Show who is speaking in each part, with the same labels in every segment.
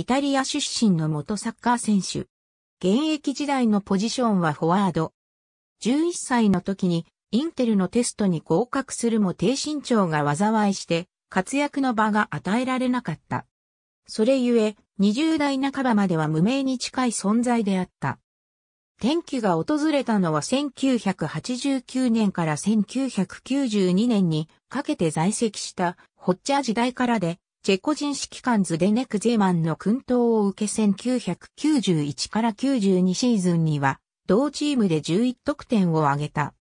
Speaker 1: イタリア出身の元サッカー選手。現役時代のポジションはフォワード。11歳の時にインテルのテストに合格するも低身長が災いして活躍の場が与えられなかった。それゆえ20代半ばまでは無名に近い存在であった。転機が訪れたのは1989年から1992年にかけて在籍したホッチャー時代からでチェコ人指揮官ズデネク・ゼマンの訓導を受け1991から92シーズンには、同チームで11得点を挙げた。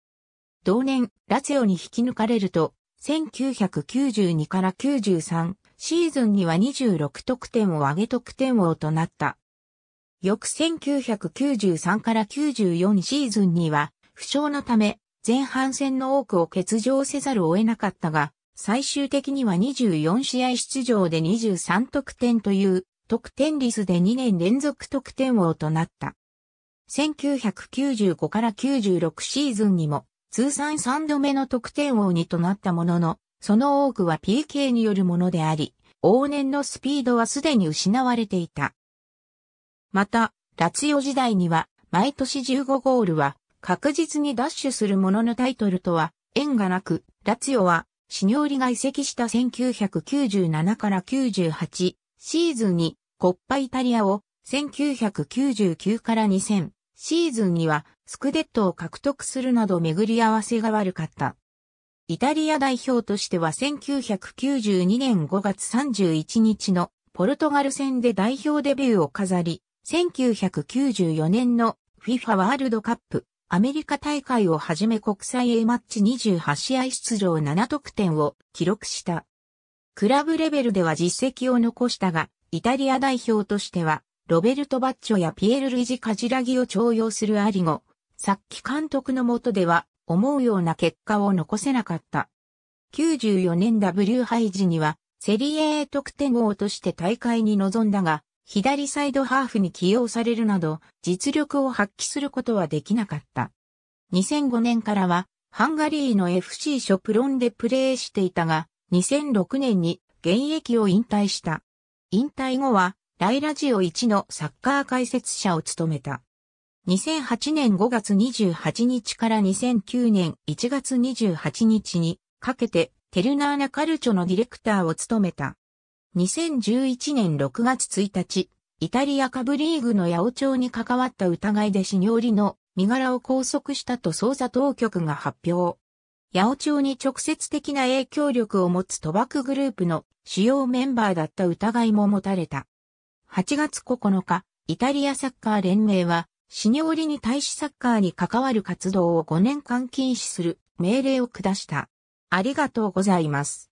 Speaker 1: 同年、ラツヨオに引き抜かれると、1992から93シーズンには26得点を挙げ得点王となった。翌1993から94シーズンには、負傷のため、前半戦の多くを欠場せざるを得なかったが、最終的には24試合出場で23得点という得点率で2年連続得点王となった。1995から96シーズンにも通算3度目の得点王にとなったものの、その多くは PK によるものであり、往年のスピードはすでに失われていた。また、ラツヨ時代には毎年15ゴールは確実にダッシュするもののタイトルとは縁がなく、ラツヨはシニョーリが移籍した1997から98シーズンにコッパイタリアを1999から2000シーズンにはスクデットを獲得するなど巡り合わせが悪かった。イタリア代表としては1992年5月31日のポルトガル戦で代表デビューを飾り、1994年の FIFA ワールドカップアメリカ大会をはじめ国際 A マッチ28試合出場7得点を記録した。クラブレベルでは実績を残したが、イタリア代表としては、ロベルト・バッチョやピエル・ルイジ・カジラギを徴用するアリゴ、さっき監督のもとでは、思うような結果を残せなかった。94年 W 杯時には、セリエ A 得点王として大会に臨んだが、左サイドハーフに起用されるなど、実力を発揮することはできなかった。2005年からは、ハンガリーの FC ショプロンでプレーしていたが、2006年に現役を引退した。引退後は、ライラジオ1のサッカー解説者を務めた。2008年5月28日から2009年1月28日にかけてテルナーナカルチョのディレクターを務めた。2011年6月1日、イタリア下部リーグの八百町に関わった疑いでシニョりリの身柄を拘束したと捜査当局が発表。八百町に直接的な影響力を持つ賭博グループの主要メンバーだった疑いも持たれた。8月9日、イタリアサッカー連盟は、シニョりリに対しサッカーに関わる活動を5年間禁止する命令を下した。ありがとうございます。